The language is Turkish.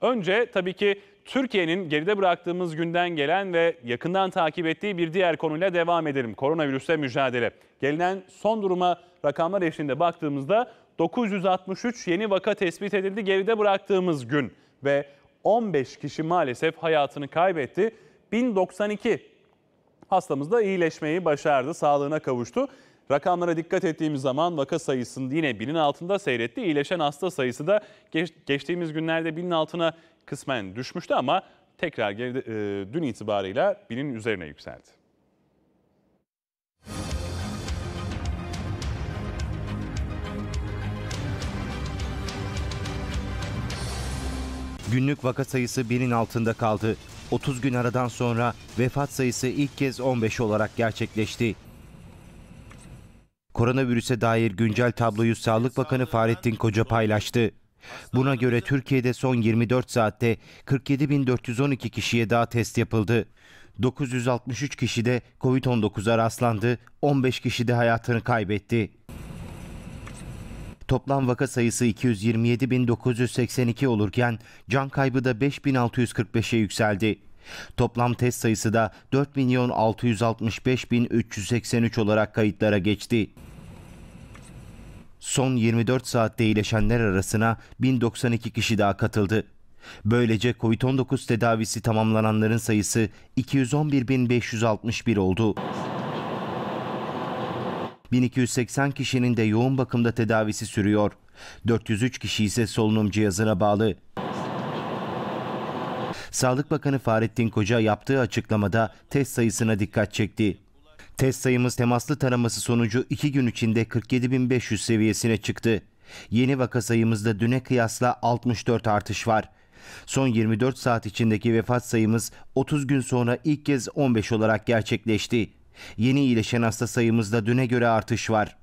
Önce tabii ki Türkiye'nin geride bıraktığımız günden gelen ve yakından takip ettiği bir diğer konuyla devam edelim. Koronavirüse mücadele. Gelinen son duruma rakamlar eşliğinde baktığımızda 963 yeni vaka tespit edildi geride bıraktığımız gün ve 15 kişi maalesef hayatını kaybetti. 1092 hastamız da iyileşmeyi başardı, sağlığına kavuştu. Rakamlara dikkat ettiğimiz zaman vaka sayısının yine binin altında seyretti. İyileşen hasta sayısı da geç, geçtiğimiz günlerde binin altına kısmen düşmüştü ama tekrar geride, e, dün itibarıyla binin üzerine yükseldi. Günlük vaka sayısı binin altında kaldı. 30 gün aradan sonra vefat sayısı ilk kez 15 olarak gerçekleşti. Koronavirüse dair güncel tabloyu Sağlık Bakanı Fahrettin Koca paylaştı. Buna göre Türkiye'de son 24 saatte 47.412 kişiye daha test yapıldı. 963 kişi de COVID-19'a rastlandı, 15 kişi de hayatını kaybetti. Toplam vaka sayısı 227.982 olurken can kaybı da 5.645'e yükseldi. Toplam test sayısı da 4 milyon 665 bin 383 olarak kayıtlara geçti. Son 24 saatte iyileşenler arasına 1092 kişi daha katıldı. Böylece COVID-19 tedavisi tamamlananların sayısı 211.561 oldu. 1280 kişinin de yoğun bakımda tedavisi sürüyor. 403 kişi ise solunum cihazına bağlı. Sağlık Bakanı Fahrettin Koca yaptığı açıklamada test sayısına dikkat çekti. Test sayımız temaslı taraması sonucu 2 gün içinde 47.500 seviyesine çıktı. Yeni vaka sayımızda düne kıyasla 64 artış var. Son 24 saat içindeki vefat sayımız 30 gün sonra ilk kez 15 olarak gerçekleşti. Yeni iyileşen hasta sayımızda düne göre artış var.